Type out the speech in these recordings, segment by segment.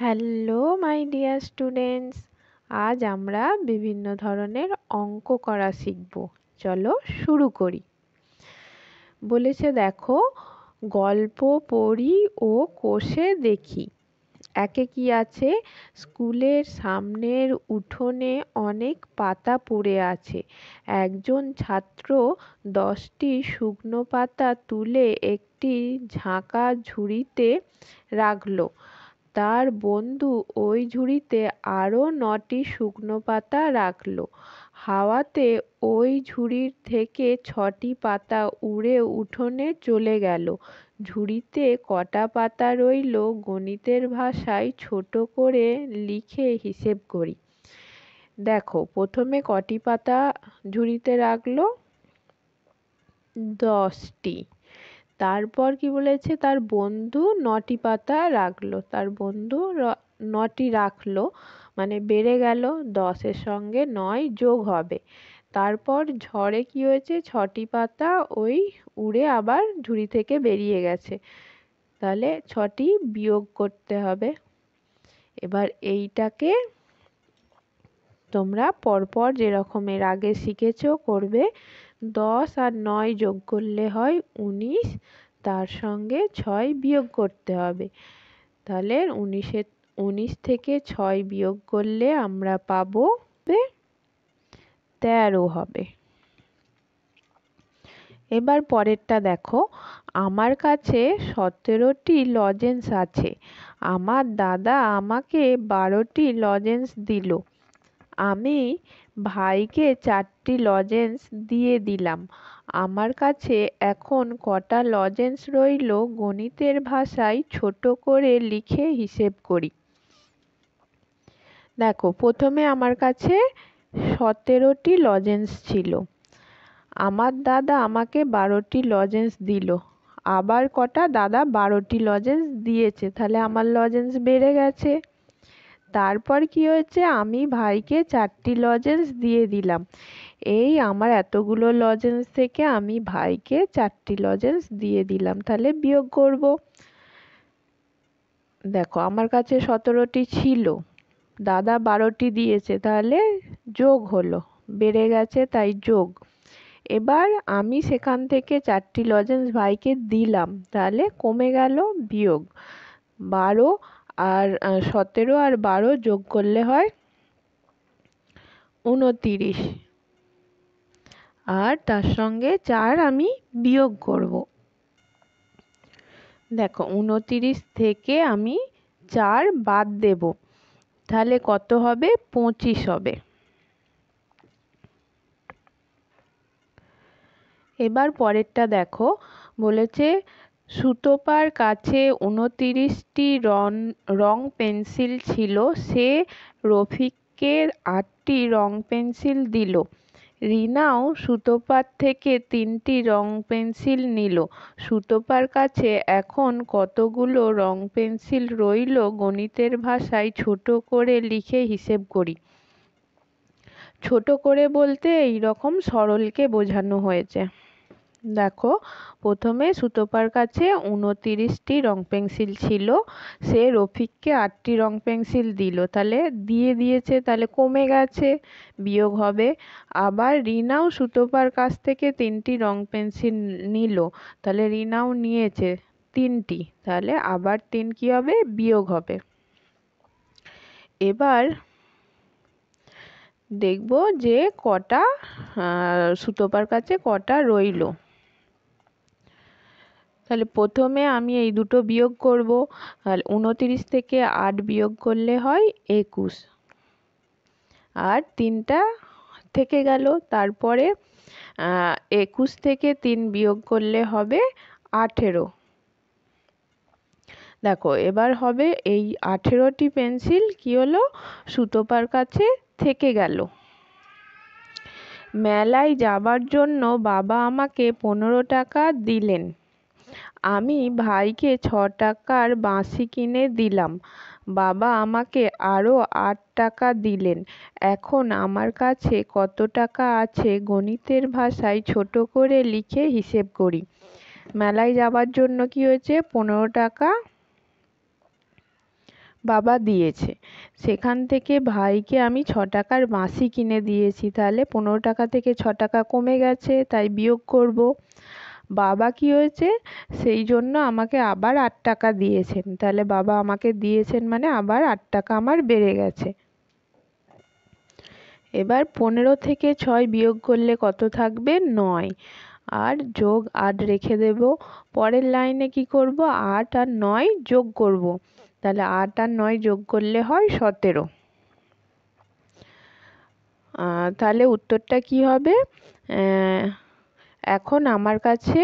hello my dear students আজ আমরা বিভিন্ন ধরনের অঙ্ক করা শিখব চলো শুরু করি বলেছে দেখো গল্প পড়ি ও কোষে দেখি একে কি আছে স্কুলের সামনের উঠোনে অনেক পাতা পড়ে আছে একজন ছাত্র দশটি শুকনো পাতা তুলে একটি ঝাঁকা ঝুড়িতে রাখলো তার বন্ধু ওই ঝুড়িতে আরও নটি শুকনো পাতা রাখল হাওয়াতে ওই ঝুড়ির থেকে ছটি পাতা উড়ে উঠোনে চলে গেল ঝুড়িতে কটা পাতা রইল গণিতের ভাষায় ছোট করে লিখে হিসেব করি দেখো প্রথমে কটি পাতা ঝুড়িতে রাখলো দশটি তারপর কি বলেছে তার বন্ধু নটি পাতা রাখলো তার বন্ধু নটি রাখলো মানে বেড়ে গেল দশের সঙ্গে নয় যোগ হবে তারপর ঝড়ে কি হয়েছে ছটি পাতা ওই উড়ে আবার ঝুড়ি থেকে বেরিয়ে গেছে তাহলে ছটি বিয়োগ করতে হবে এবার এইটাকে তোমরা পরপর যেরকম এর আগে শিখেছো করবে দশ আর নয় যোগ করলে হয় উনিশ তার সঙ্গে ছয় বিয়োগ করতে হবে তাহলে উনিশের উনিশ থেকে ছয় বিয়োগ করলে আমরা পাবো তেরো হবে এবার পরেরটা দেখো আমার কাছে সতেরোটি লজেন্স আছে আমার দাদা আমাকে বারোটি লজেন্স দিল আমি ভাইকে চারটি লজেন্স দিয়ে দিলাম আমার কাছে এখন কটা লজেন্স রইল গণিতের ভাষায় ছোট করে লিখে হিসেব করি দেখো প্রথমে আমার কাছে সতেরোটি লজেন্স ছিল আমার দাদা আমাকে বারোটি লজেন্স দিল আবার কটা দাদা বারোটি লজেন্স দিয়েছে তাহলে আমার লজেন্স বেড়ে গেছে তারপর কি হয়েছে আমি ভাইকে চারটি লজেন্স দিয়ে দিলাম এই আমার এতগুলো লজেন্স থেকে আমি ভাইকে চারটি লজেন্স দিয়ে দিলাম তাহলে বিয়োগ করব দেখো আমার কাছে সতেরোটি ছিল দাদা বারোটি দিয়েছে তাহলে যোগ হলো বেড়ে গেছে তাই যোগ এবার আমি সেখান থেকে চারটি লজেন্স ভাইকে দিলাম তাহলে কমে গেল বিয়োগ বারো আর সতেরো আর বারো যোগ করলে হয় উনতিরিশ আর তার সঙ্গে চার আমি বিয়োগ করব দেখো উনতিরিশ থেকে আমি চার বাদ দেব তাহলে কত হবে পঁচিশ হবে এবার পরেরটা দেখো বলেছে সুতপার কাছে উনতিরিশটি রন রং পেনসিল ছিল সে রফিককে আটটি রং পেনসিল দিল রিনাও সুতপার থেকে তিনটি রং পেনসিল নিল সুতপার কাছে এখন কতগুলো রং পেনসিল রইল গণিতের ভাষায় ছোট করে লিখে হিসেব করি ছোট করে বলতে এই রকম সরলকে বোঝানো হয়েছে দেখো প্রথমে সুতপার কাছে উনতিরিশটি রং পেন্সিল ছিল সে রফিককে আটটি রং পেন্সিল দিল তাহলে দিয়ে দিয়েছে তাহলে কমে গেছে বিয়োগ হবে আবার রিনাও সুতপার কাছ থেকে তিনটি রং পেন্সিল নিল তাহলে রিনাও নিয়েছে তিনটি তাহলে আবার তিন কি হবে বিয়োগ হবে এবার দেখব যে কটা সুতোপার কাছে কটা রইল তাহলে প্রথমে আমি এই দুটো বিয়োগ করব তাহলে উনতিরিশ থেকে আট বিয়োগ করলে হয় একুশ আর তিনটা থেকে গেল তারপরে একুশ থেকে তিন বিয়োগ করলে হবে আঠেরো দেখো এবার হবে এই আঠেরোটি পেন্সিল কি হলো সুতোপার কাছে থেকে গেল মেলায় যাবার জন্য বাবা আমাকে পনেরো টাকা দিলেন আমি ভাইকে ছ টাকার বাঁশি কিনে দিলাম বাবা আমাকে আরও আট টাকা দিলেন এখন আমার কাছে কত টাকা আছে গণিতের ভাষায় ছোট করে লিখে হিসেব করি মেলায় যাবার জন্য কি হয়েছে পনেরো টাকা বাবা দিয়েছে সেখান থেকে ভাইকে আমি ছ টাকার বাঁশি কিনে দিয়েছি তাহলে পনেরো টাকা থেকে ছ টাকা কমে গেছে তাই বিয়োগ করব বাবা কি হয়েছে সেই জন্য আমাকে আবার আট টাকা দিয়েছেন তাহলে বাবা আমাকে দিয়েছেন মানে আবার আট টাকা আমার বেড়ে গেছে এবার পনেরো থেকে ছয় বিয়োগ করলে কত থাকবে নয় আর যোগ আট রেখে দেব পরের লাইনে কি করব আট আর নয় যোগ করব তাহলে আট আর নয় যোগ করলে হয় সতেরো তাহলে উত্তরটা কি হবে এখন আমার কাছে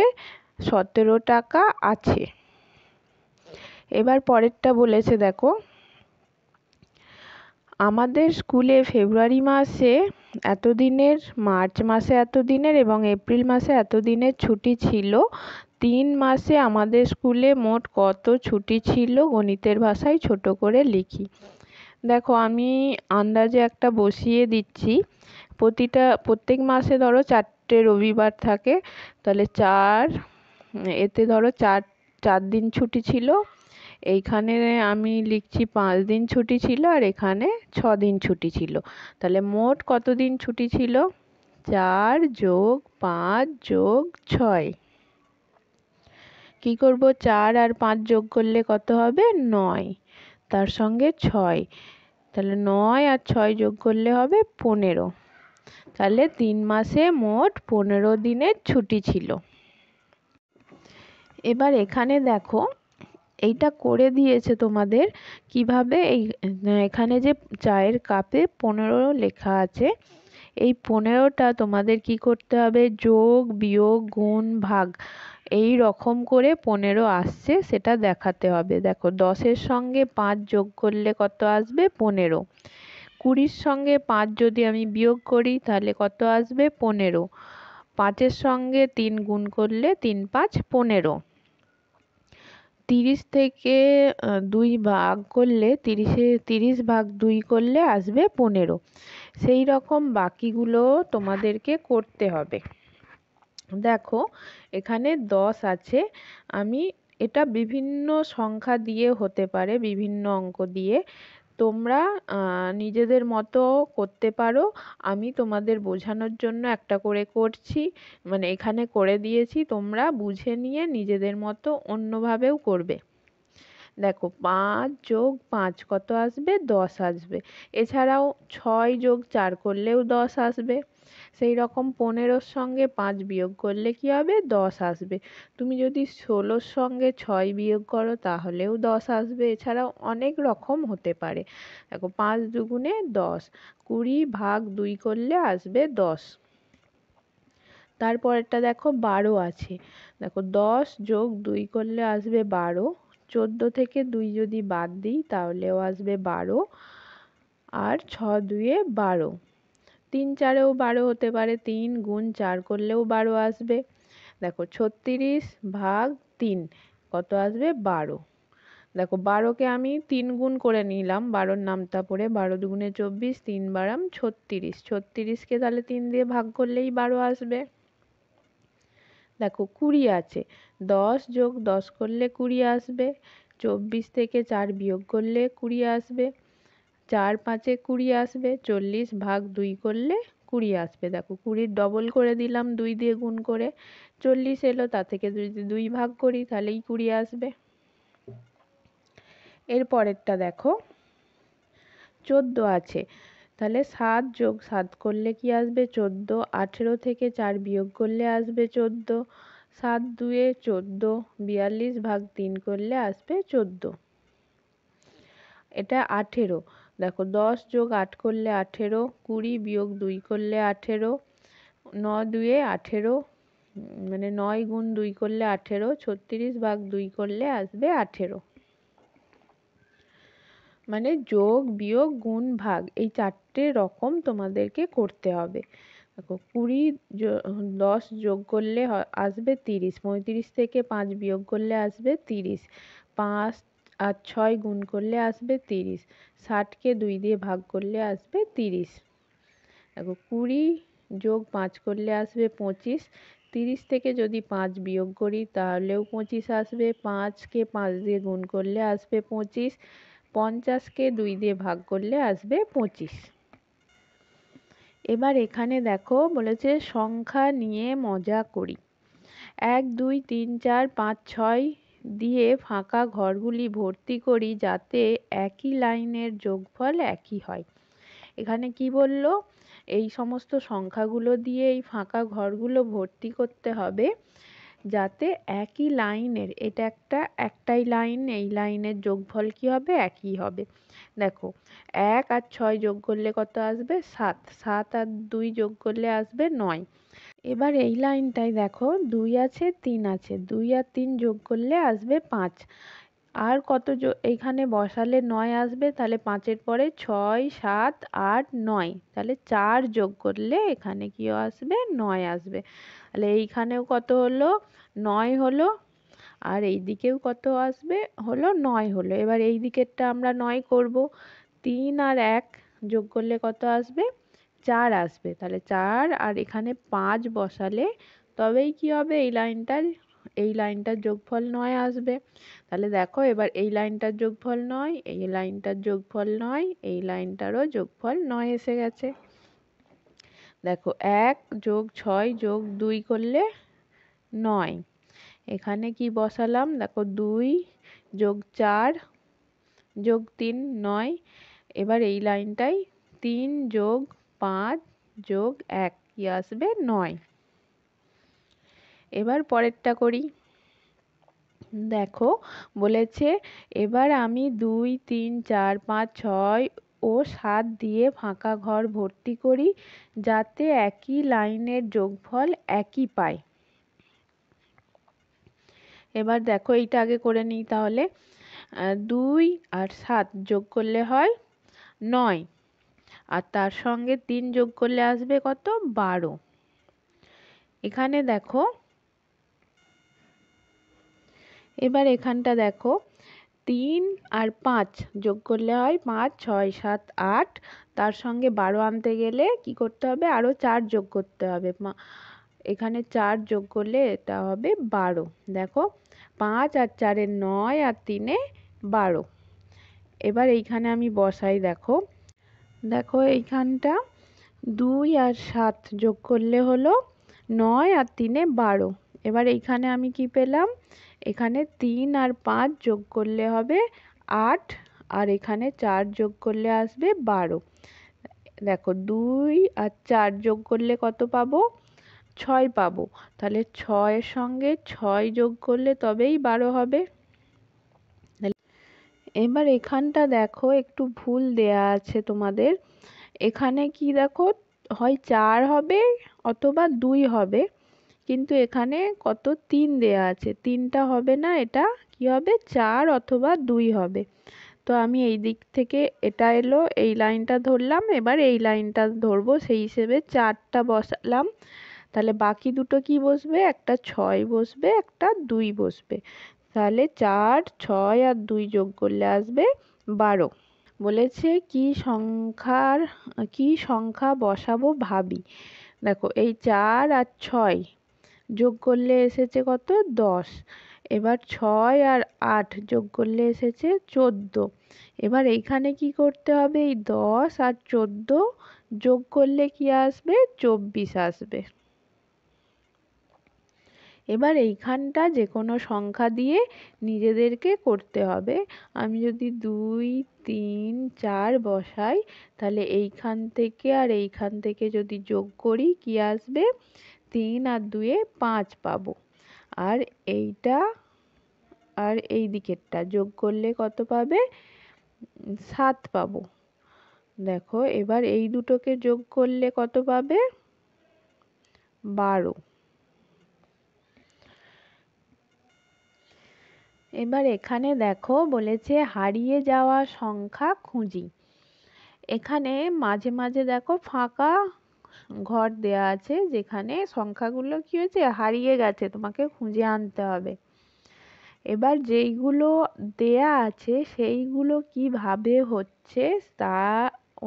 সতেরো টাকা আছে এবার পরেরটা বলেছে দেখো আমাদের স্কুলে ফেব্রুয়ারি মাসে এতদিনের মার্চ মাসে এতদিনের এবং এপ্রিল মাসে এতদিনের ছুটি ছিল তিন মাসে আমাদের স্কুলে মোট কত ছুটি ছিল গণিতের ভাষায় ছোট করে লিখি দেখো আমি আন্দাজে একটা বসিয়ে দিচ্ছি প্রতিটা প্রত্যেক মাসে ধরো চার চারটে রবিবার থাকে তাহলে চার এতে ধরো চার চার দিন ছুটি ছিল এইখানে আমি লিখছি পাঁচ দিন ছুটি ছিল আর এখানে ছ দিন ছুটি ছিল তাহলে মোট কত দিন ছুটি ছিল চার যোগ পাঁচ যোগ ছয় কি করব চার আর পাঁচ যোগ করলে কত হবে নয় তার সঙ্গে ছয় তাহলে নয় আর ছয় যোগ করলে হবে পনেরো তাহলে তিন মাসে মোট পনেরো দিনের ছুটি ছিল এবার এখানে দেখো এইটা করে দিয়েছে তোমাদের কিভাবে এই এখানে যে চায়ের কাপে পনেরো লেখা আছে এই পনেরোটা তোমাদের কি করতে হবে যোগ বিয়োগ গুণ ভাগ এই রকম করে পনেরো আসছে সেটা দেখাতে হবে দেখো দশের সঙ্গে পাঁচ যোগ করলে কত আসবে পনেরো কুড়ির সঙ্গে পাঁচ যদি আমি বিয়োগ করি তাহলে কত আসবে পনেরো পাঁচের সঙ্গে তিন গুণ করলে তিন পাঁচ পনেরো তিরিশ থেকে দুই ভাগ করলে তিরিশে তিরিশ ভাগ দুই করলে আসবে পনেরো সেই রকম বাকিগুলো তোমাদেরকে করতে হবে দেখো এখানে দশ আছে আমি এটা বিভিন্ন সংখ্যা দিয়ে হতে পারে বিভিন্ন অঙ্ক দিয়ে তোমরা নিজেদের মতো করতে পারো আমি তোমাদের বোঝানোর জন্য একটা করে করছি মানে এখানে করে দিয়েছি তোমরা বুঝে নিয়ে নিজেদের মতো অন্যভাবেও করবে দেখো পাঁচ যোগ পাঁচ কত আসবে দশ আসবে এছাড়াও ছয় যোগ চার করলেও দশ আসবে সেই রকম পনেরোর সঙ্গে পাঁচ বিয়োগ করলে কী হবে দশ আসবে তুমি যদি ষোলোর সঙ্গে ছয় বিয়োগ করো তাহলেও দশ আসবে এছাড়াও অনেক রকম হতে পারে দেখো পাঁচ দুগুণে দশ কুড়ি ভাগ দুই করলে আসবে দশ তারপরেরটা দেখো বারো আছে দেখো দশ যোগ দুই করলে আসবে বারো চোদ্দো থেকে দুই যদি বাদ দিই তাহলেও আসবে বারো আর ছ দুয়ে বারো তিন চারেও বারো হতে পারে তিন গুণ চার করলেও বারো আসবে দেখো ছত্রিশ ভাগ তিন কত আসবে বারো দেখো বারোকে আমি তিন গুণ করে নিলাম বারোর নামতা পড়ে বারো দুগুণে চব্বিশ তিন বারাম ছত্রিশ ছত্রিশকে তাহলে তিন দিয়ে ভাগ করলেই বারো আসবে দেখো কুড়ি আছে দশ যোগ দশ করলে কুড়ি আসবে চব্বিশ থেকে চার বিয়োগ করলে কুড়ি আসবে চার পাঁচে কুড়ি আসবে চল্লিশ ভাগ দুই করলে কুড়ি আসবে দেখো কুড়ির ডবল করে দিলাম দুই দিয়ে গুণ করে চল্লিশ এলো তা থেকে যদি দুই ভাগ করি তাহলেই কুড়ি আসবে এর পরেরটা দেখো চোদ্দ আছে তাহলে সাত যোগ সাত করলে কি আসবে চোদ্দ আঠেরো থেকে চার বিয়োগ করলে আসবে চোদ্দ সাত দুয়ে চোদ্দ বিয়াল্লিশ ভাগ তিন করলে আসবে চোদ্দ এটা আঠেরো দেখো দশ যোগ আট করলে আঠেরো কুড়ি বিয়োগ দুই করলে আঠেরো ন দুয়ে আঠেরো মানে নয় গুণ দুই করলে আঠেরো ছত্রিশ ভাগ দুই করলে আসবে আঠেরো মানে যোগ বিয়োগ গুণ ভাগ এই চারটে রকম তোমাদেরকে করতে হবে দেখো কুড়ি দশ যোগ করলে আসবে তিরিশ পঁয়ত্রিশ থেকে পাঁচ বিয়োগ করলে আসবে তিরিশ পাঁচ আর ছয় গুণ করলে আসবে তিরিশ ষাটকে দুই দিয়ে ভাগ করলে আসবে তিরিশ দেখো কুড়ি যোগ পাঁচ করলে আসবে পঁচিশ তিরিশ থেকে যদি পাঁচ বিয়োগ করি তাহলেও পঁচিশ আসবে পাঁচকে পাঁচ দিয়ে গুণ করলে আসবে পঁচিশ পঞ্চাশকে দুই দিয়ে ভাগ করলে আসবে পঁচিশ এবার এখানে দেখো বলেছে সংখ্যা নিয়ে মজা করি এক দুই তিন চার পাঁচ ছয় দিয়ে ফাঁকা ঘরগুলি ভর্তি করি যাতে একই লাইনের যোগফল একই হয় এখানে কি বলল এই সমস্ত সংখ্যাগুলো দিয়ে এই ফাঁকা ঘরগুলো ভর্তি করতে হবে যাতে একই লাইনের এটা একটা একটাই লাইন এই লাইনের যোগফল কি হবে একই হবে দেখো এক আর ছয় যোগ করলে কত আসবে সাত সাত আর দুই যোগ করলে আসবে নয় এবার এই লাইনটাই দেখো দুই আছে তিন আছে দুই আর তিন যোগ করলে আসবে পাঁচ আর কত এইখানে বসালে নয় আসবে তাহলে পাঁচের পরে ছয় সাত আট নয় তাহলে চার যোগ করলে এখানে কি আসবে নয় আসবে তাহলে এইখানেও কত হলো নয় হলো আর এই দিকেও কত আসবে হলো নয় হলো এবার এই দিকেরটা আমরা নয় করব তিন আর এক যোগ করলে কত আসবে চার আসবে তাহলে চার আর এখানে পাঁচ বসালে তবেই কি হবে এই লাইনটার এই লাইনটার যোগফল নয় আসবে তাহলে দেখো এবার এই লাইনটার যোগফল নয় এই লাইনটার যোগফল নয় এই লাইনটারও যোগফল নয় এসে গেছে দেখো এক যোগ ছয় যোগ দুই করলে নয় এখানে কি বসালাম দেখো দুই যোগ চার যোগ তিন নয় এবার এই লাইনটাই তিন যোগ পাঁচ যোগ এক কি আসবে নয় এবার পরেরটা করি দেখো বলেছে এবার আমি দুই তিন চার পাঁচ ছয় ও সাত দিয়ে ফাঁকা ঘর ভর্তি করি যাতে একই লাইনের যোগফল একই পাই এবার দেখো এইটা আগে করে নিই তাহলে দুই আর সাত যোগ করলে হয় নয় আর তার সঙ্গে তিন যোগ করলে আসবে কত বারো এখানে দেখো এবার এখানটা দেখো তিন আর পাঁচ যোগ করলে হয় পাঁচ ছয় সাত আট তার সঙ্গে বারো আনতে গেলে কি করতে হবে আরও চার যোগ করতে হবে এখানে চার যোগ করলে এটা হবে বারো দেখো পাঁচ আর চারে নয় আর তিনে বারো এবার এইখানে আমি বসাই দেখো দেখো এইখানটা দুই আর সাত যোগ করলে হলো নয় আর তিনে বারো এবার এইখানে আমি কি পেলাম এখানে তিন আর পাঁচ যোগ করলে হবে আট আর এখানে চার যোগ করলে আসবে বারো দেখো দুই আর চার যোগ করলে কত পাবো ছয় পাবো তাহলে ছয়ের সঙ্গে ছয় যোগ করলে তবেই বারো হবে এবার এখানটা দেখো একটু ভুল দেয়া আছে তোমাদের এখানে কি দেখো হয় চার হবে অথবা দুই হবে কিন্তু এখানে কত তিন দেয়া আছে তিনটা হবে না এটা কি হবে চার অথবা দুই হবে তো আমি এই দিক থেকে এটা এলো এই লাইনটা ধরলাম এবার এই লাইনটা ধরবো সেই হিসেবে চারটা বসালাম তাহলে বাকি দুটো কি বসবে একটা ছয় বসবে একটা দুই বসবে তাহলে চার ছয় আর দুই যোগ করলে আসবে বারো বলেছে কি সংখ্যার কি সংখ্যা বসাবো ভাবি দেখো এই চার আর ছয় যোগ করলে এসেছে কত দশ এবার ছয় আর আট যোগ করলে এসেছে চোদ্দ এবার এইখানে কি করতে হবে এই দশ আর চোদ্দ যোগ করলে কি আসবে চব্বিশ আসবে এবার এইখানটা যে কোনো সংখ্যা দিয়ে নিজেদেরকে করতে হবে আমি যদি দুই তিন চার বসাই তাহলে এইখান থেকে আর এইখান থেকে যদি যোগ করি কি আসবে তিন আর দুয়ে পাঁচ পাবো আর এইটা আর এই দিকেরটা যোগ করলে কত পাবে সাত পাবো দেখো এবার এই দুটোকে যোগ করলে কত পাবে বারো এবার এখানে দেখো বলেছে হারিয়ে যাওয়া সংখ্যা খুঁজি এখানে মাঝে মাঝে দেখো ফাঁকা ঘর দেয়া আছে যেখানে সংখ্যাগুলো কি হয়েছে হারিয়ে গেছে তোমাকে খুঁজে আনতে হবে এবার যেইগুলো দেয়া আছে সেইগুলো কিভাবে হচ্ছে তা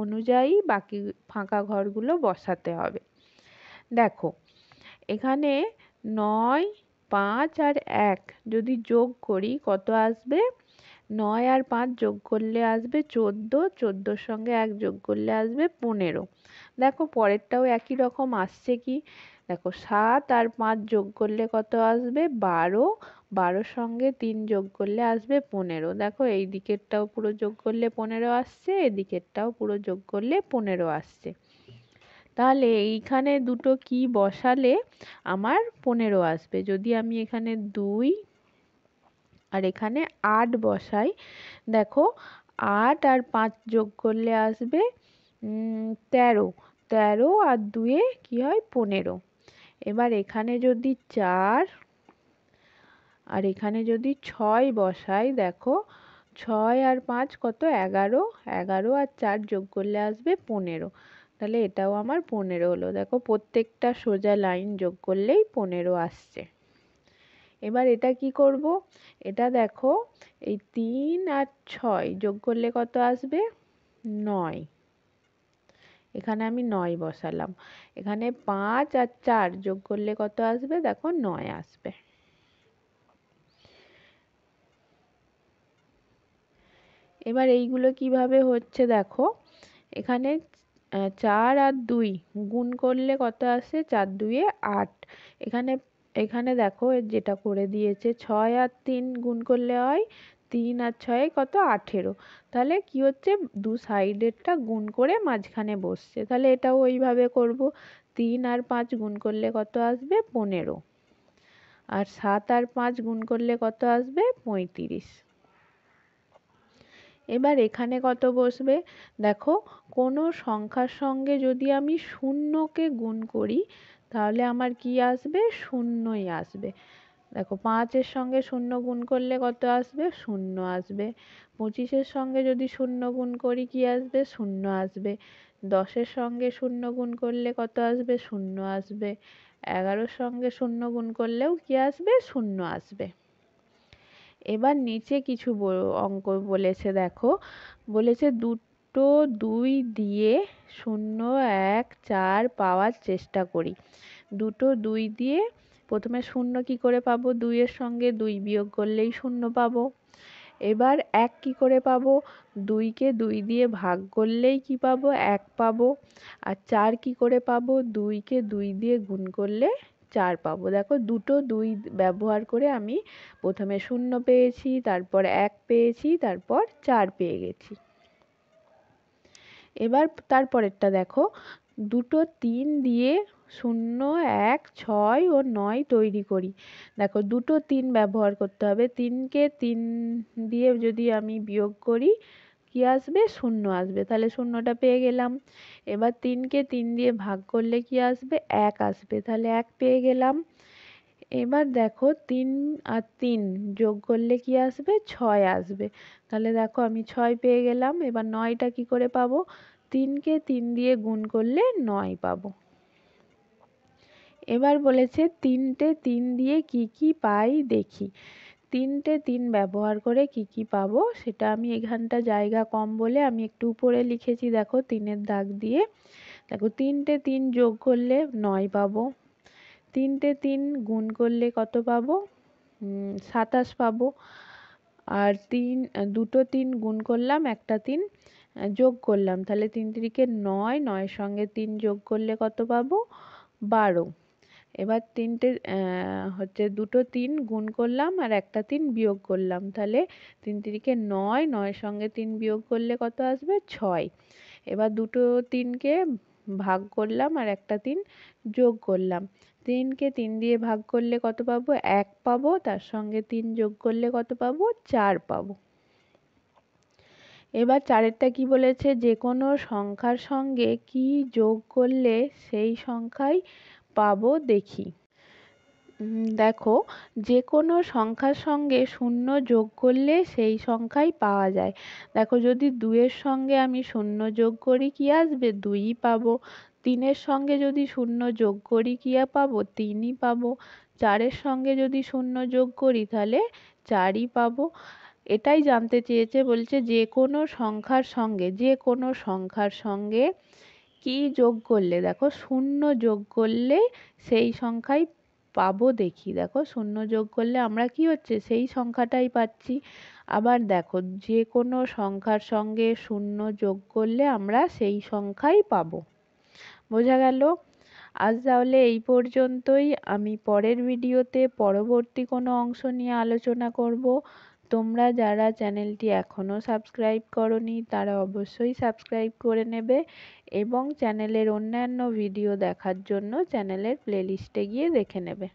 অনুযায়ী বাকি ফাঁকা ঘরগুলো বসাতে হবে দেখো এখানে নয় পাঁচ আর এক যদি যোগ করি কত আসবে নয় আর পাঁচ যোগ করলে আসবে চোদ্দো চোদ্দোর সঙ্গে এক যোগ করলে আসবে পনেরো দেখো পরেরটাও একই রকম আসছে কি দেখো সাত আর পাঁচ যোগ করলে কত আসবে বারো বারোর সঙ্গে তিন যোগ করলে আসবে পনেরো দেখো এই দিকেরটাও পুরো যোগ করলে পনেরো আসছে এদিকেরটাও পুরো যোগ করলে পনেরো আসছে তাহলে এইখানে দুটো কি বসালে আমার পনেরো আসবে যদি আমি এখানে দুই আর এখানে আট বসাই দেখো আট আর পাঁচ যোগ করলে আসবে তেরো তেরো আর দুয়ে কি হয় পনেরো এবার এখানে যদি চার আর এখানে যদি ছয় বসাই দেখো ছয় আর পাঁচ কত এগারো এগারো আর চার যোগ করলে আসবে পনেরো তাহলে এটাও আমার পনেরো হলো দেখো প্রত্যেকটা সোজা লাইন যোগ করলেই পনেরো আসছে এবার এটা কি করব এটা দেখো এই তিন আর ছয় যোগ করলে কত আসবে নয় এখানে আমি নয় বসালাম এখানে পাঁচ আর চার যোগ করলে কত আসবে দেখো নয় আসবে এবার এইগুলো কিভাবে হচ্ছে দেখো এখানে চার আর দুই গুণ করলে কত আসে চার দুয়ে আট এখানে এখানে দেখো যেটা করে দিয়েছে ছয় আর তিন গুণ করলে হয় তিন আর ছয় কত আঠেরো তাহলে কি হচ্ছে দু সাইডেরটা গুণ করে মাঝখানে বসছে তাহলে এটাও ওইভাবে করব তিন আর পাঁচ গুণ করলে কত আসবে পনেরো আর সাত আর পাঁচ গুণ করলে কত আসবে পঁয়ত্রিশ এবার এখানে কত বসবে দেখো কোনো সংখ্যার সঙ্গে যদি আমি শূন্যকে গুণ করি তাহলে আমার কি আসবে শূন্যই আসবে দেখো পাঁচের সঙ্গে শূন্য গুণ করলে কত আসবে শূন্য আসবে পঁচিশের সঙ্গে যদি শূন্য গুণ করি কি আসবে শূন্য আসবে দশের সঙ্গে শূন্য গুণ করলে কত আসবে শূন্য আসবে এগারোর সঙ্গে শূন্য গুণ করলেও কি আসবে শূন্য আসবে এবার নিচে কিছু অঙ্ক বলেছে দেখো বলেছে দুটো দুই দিয়ে শূন্য এক চার পাওয়ার চেষ্টা করি দুটো দুই দিয়ে প্রথমে শূন্য কি করে পাবো দুইয়ের সঙ্গে দুই বিয়োগ করলেই শূন্য পাবো এবার এক কি করে পাবো দুইকে দুই দিয়ে ভাগ করলেই কি পাবো এক পাবো আর চার কি করে পাবো দুইকে দুই দিয়ে গুণ করলে চার পাবো দেখো দুটো দুই ব্যবহার করে আমি প্রথমে শূন্য পেয়েছি তারপর এক পেয়েছি তারপর চার পেয়ে গেছি এবার তারপরেরটা দেখো দুটো তিন দিয়ে শূন্য এক ছয় ও নয় তৈরি করি দেখো দুটো তিন ব্যবহার করতে হবে তিনকে তিন দিয়ে যদি আমি বিয়োগ করি কী আসবে শূন্য আসবে তাহলে শূন্যটা পেয়ে গেলাম এবার তিনকে তিন দিয়ে ভাগ করলে কি আসবে এক আসবে তাহলে এক পেয়ে গেলাম এবার দেখো তিন আর তিন যোগ করলে কি আসবে ছয় আসবে তাহলে দেখো আমি ছয় পেয়ে গেলাম এবার নয়টা কি করে পাবো তিনকে তিন দিয়ে গুণ করলে নয় পাবো এবার বলেছে তিনটে তিন দিয়ে কি কি পাই দেখি তিনটে তিন ব্যবহার করে কি কি পাবো সেটা আমি এখানটা জায়গা কম বলে আমি একটু উপরে লিখেছি দেখো তিনের দাগ দিয়ে দেখো তিনটে তিন যোগ করলে নয় পাবো তিনটে তিন গুণ করলে কত পাবো সাতাশ পাবো আর তিন দুটো তিন গুণ করলাম একটা তিন যোগ করলাম তাহলে তিন তিরিকে নয় নয়ের সঙ্গে তিন যোগ করলে কত পাবো বারো এবার তিনটে হচ্ছে দুটো তিন গুণ করলাম আর একটা তিন বিয়োগ করলাম তাহলে তিন তিরিকে নয় নয়ের সঙ্গে তিন বিয়োগ করলে কত আসবে ছয় এবার দুটো তিনকে ভাগ করলাম আর একটা তিন যোগ করলাম তিনকে তিন দিয়ে ভাগ করলে কত পাবো এক পাবো তার সঙ্গে তিন যোগ করলে কত পাবো চার পাবো এবার চারেরটা কি বলেছে যে কোনো সংখ্যার সঙ্গে কি যোগ করলে সেই সংখ্যায় পাব দেখি দেখো যে কোনো সংখ্যার সঙ্গে শূন্য যোগ করলে সেই সংখ্যাই পাওয়া যায় দেখো যদি দুয়ের সঙ্গে আমি শূন্য যোগ করি কি আসবে দুইই পাবো তিনের সঙ্গে যদি শূন্য যোগ করি কি পাবো তিনই পাবো চারের সঙ্গে যদি শূন্য যোগ করি তাহলে চারই পাবো এটাই জানতে চেয়েছে বলছে যে কোনো সংখ্যার সঙ্গে যে কোনো সংখ্যার সঙ্গে কী যোগ করলে দেখো শূন্য যোগ করলে সেই সংখ্যাই পাবো দেখি দেখো শূন্য যোগ করলে আমরা কি হচ্ছে সেই সংখ্যাটাই পাচ্ছি আবার দেখো যে কোনো সংখ্যার সঙ্গে শূন্য যোগ করলে আমরা সেই সংখ্যাই পাবো বোঝা গেল আজ তাহলে এই পর্যন্তই আমি পরের ভিডিওতে পরবর্তী কোনো অংশ নিয়ে আলোচনা করব তোমরা যারা চ্যানেলটি এখনও সাবস্ক্রাইব করনি তারা অবশ্যই সাবস্ক্রাইব করে নেবে এবং চ্যানেলের অন্যান্য ভিডিও দেখার জন্য চ্যানেলের প্লেলিস্টে গিয়ে দেখে নেবে